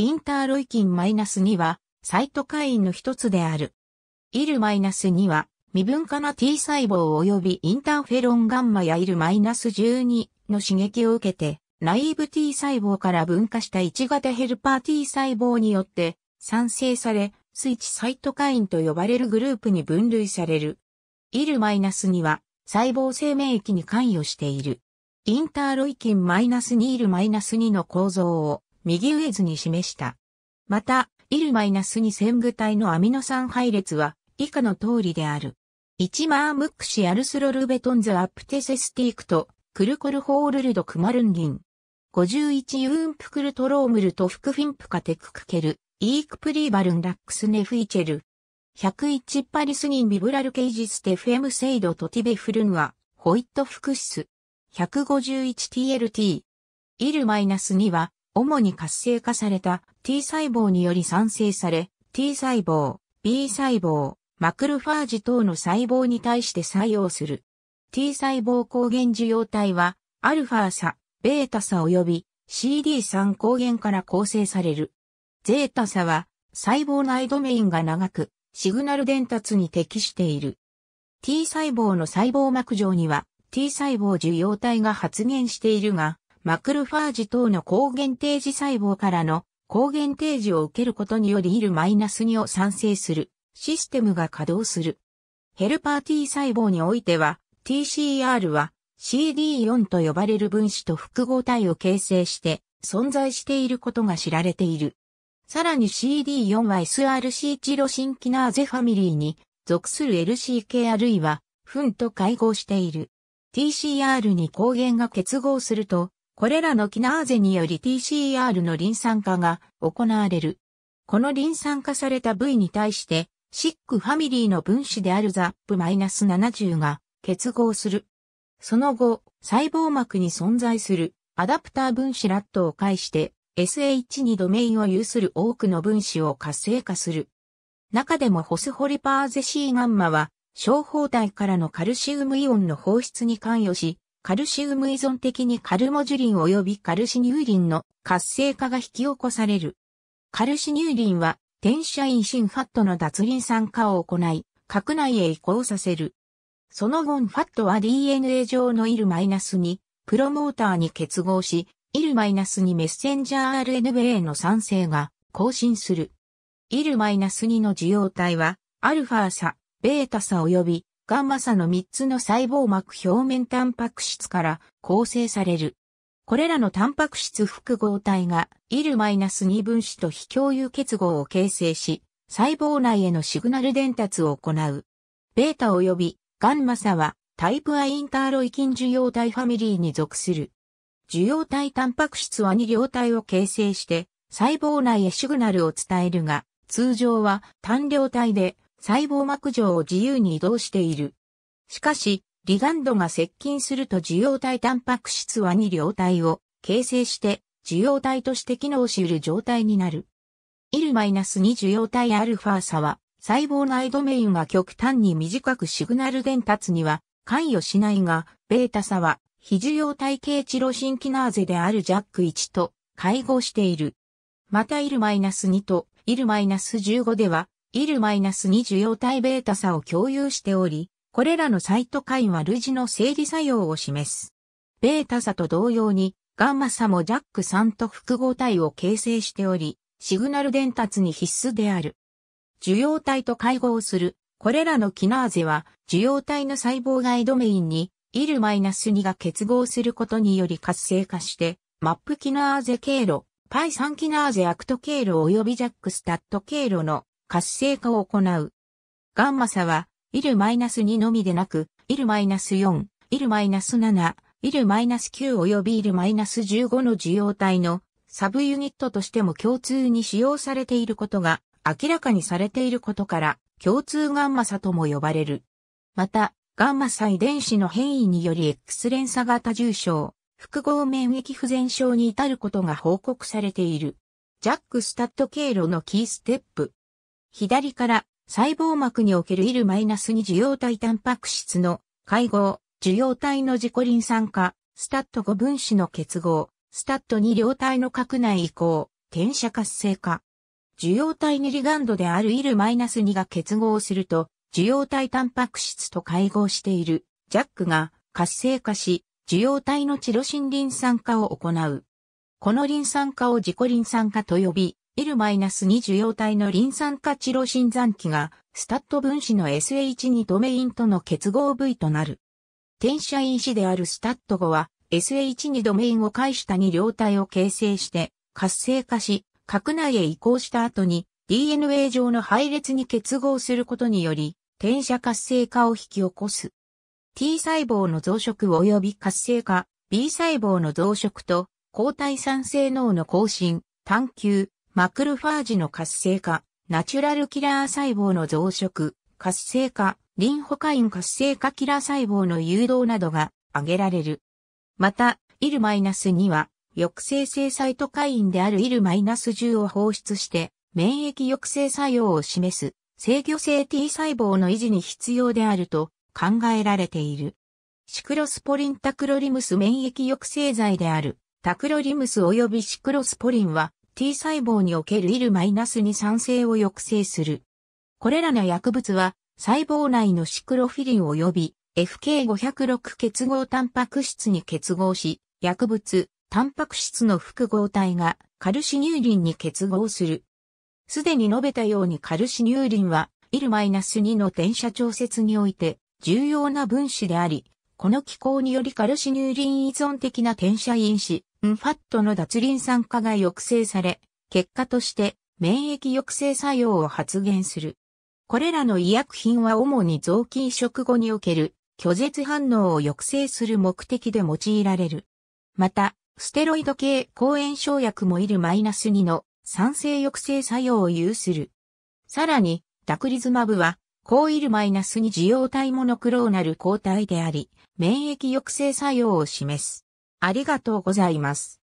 インターロイキンマイナス -2 は、サイトカインの一つである。イルマイナス -2 は、未分化な T 細胞及びインターフェロンガンマやイル -12 の刺激を受けて、ナイーブ T 細胞から分化した1型ヘルパー T 細胞によって産生され、スイッチサイトカインと呼ばれるグループに分類される。イルマイナス -2 は細胞生命域に関与している。インターロイキン -2 イル -2 の構造を右上図に示した。また、イル -2 線具体のアミノ酸配列は以下の通りである。1マームックシアルスロルベトンズアプテセスティークとクルコルホールルドクマルンギン。51ユーンプクルトロームルトフクフィンプカテククケル、イークプリーバルンラックスネフィチェル。101パリスニンビブラルケイジステフェムセイドトティベフルンは、ホイットフクシス。151TLT。イル -2 は、主に活性化された T 細胞により産生され、T 細胞、B 細胞、マクロファージ等の細胞に対して作用する。T 細胞抗原受容体は、アルファサ、ベータ差及び CD3 抗原から構成される。ゼータサは、細胞内ドメインが長く、シグナル伝達に適している。T 細胞の細胞膜上には、T 細胞受容体が発現しているが、マクロファージ等の抗原定時細胞からの抗原定時を受けることによりマイナス2を産生するシステムが稼働する。ヘルパー T 細胞においては TCR は CD4 と呼ばれる分子と複合体を形成して存在していることが知られている。さらに CD4 は SRC チロシンキナーゼファミリーに属する LCK あるいは、ンと会合している。TCR に抗原が結合すると、これらのキナーゼにより TCR のリン酸化が行われる。このリン酸化された部位に対して、シックファミリーの分子であるザップ -70 が結合する。その後、細胞膜に存在するアダプター分子ラットを介して SH にドメインを有する多くの分子を活性化する。中でもホスホリパーゼ C ガンマは、小胞体からのカルシウムイオンの放出に関与し、カルシウム依存的にカルモジュリン及びカルシニューリンの活性化が引き起こされる。カルシニューリンは、転写因シンファットの脱リン酸化を行い、核内へ移行させる。その後、ファットは DNA 上のイルマイナスに、プロモーターに結合し、イルマイナスにメッセンジャー RNA の酸性が更新する。イルマイナス2の受容体は、アルファ差、ベータ差及びガンマ差の3つの細胞膜表面タンパク質から構成される。これらのタンパク質複合体が、イル -2 分子と非共有結合を形成し、細胞内へのシグナル伝達を行う。ベータ及びガンマ差は、タイプアインターロイキン受容体ファミリーに属する。受容体タンパク質は2両体を形成して、細胞内へシグナルを伝えるが、通常は単量体で細胞膜上を自由に移動している。しかし、リガンドが接近すると受容体タンパク質は2両体を形成して受容体として機能し得る状態になる。ナス2受容体アルファ差は細胞内ドメインが極端に短くシグナル伝達には関与しないが、ベータ差は非受容体系チロシンキナーゼである j a ク1と会合している。また IL-2 と IL-15 ではイル -2 受容体 β 差を共有しており、これらのサイトカインは類似の生理作用を示す。β 差と同様に、ガンマ差もジャック3と複合体を形成しており、シグナル伝達に必須である。受容体と会合する、これらのキナーゼは、受容体の細胞外ドメインに、イル -2 が結合することにより活性化して、マップキナーゼ経路、パイ3キナーゼアクト経路及びジャックスタット経路の活性化を行う。ガンマ差は、イル -2 のみでなく、イル -4、イル -7、イル -9 及びイル -15 の受容体のサブユニットとしても共通に使用されていることが明らかにされていることから共通ガンマ差とも呼ばれる。また、ガンマ差遺伝子の変異により X 連鎖型重症、複合免疫不全症に至ることが報告されている。ジャックスタッド経路のキーステップ、左から細胞膜におけるナス2受容体タンパク質の会合、受容体の自己リン酸化、スタット5分子の結合、スタット2両体の核内移行、転写活性化。受容体にリガンドであるナス2が結合すると、受容体タンパク質と会合しているジャックが活性化し、受容体のチロシンリン酸化を行う。このリン酸化を自己リン酸化と呼び、l 2受容体のリン酸化チロシン残機が、スタット分子の SH2 ドメインとの結合部位となる。転写因子であるスタット後は、SH2 ドメインを介した2両体を形成して、活性化し、核内へ移行した後に DNA 上の配列に結合することにより、転写活性化を引き起こす。T 細胞の増殖及び活性化、B 細胞の増殖と、抗体酸性脳の更新、探求、マクロファージの活性化、ナチュラルキラー細胞の増殖、活性化、リンホカイン活性化キラー細胞の誘導などが挙げられる。また、イイルマナス2は、抑制性サイトカインであるイルマナス1 0を放出して、免疫抑制作用を示す制御性 T 細胞の維持に必要であると考えられている。シクロスポリンタクロリムス免疫抑制剤であるタクロリムス及びシクロスポリンは T 細胞におけるイマナス2酸性を抑制する。これらの薬物は細胞内のシクロフィリン及び FK506 結合タンパク質に結合し、薬物、タンパク質の複合体がカルシニューリンに結合する。すでに述べたようにカルシニューリンはイマナス2の転写調節において重要な分子であり、この機構によりカルシニューリン依存的な転写因子、ンファットの脱リン酸化が抑制され、結果として免疫抑制作用を発現する。これらの医薬品は主に臓器移植後における拒絶反応を抑制する目的で用いられる。また、ステロイド系抗炎症薬もいるマイナス2の酸性抑制作用を有する。さらに、ダクリズマブは、抗イルマイナス2受容体モノクローナル抗体であり、免疫抑制作用を示す。ありがとうございます。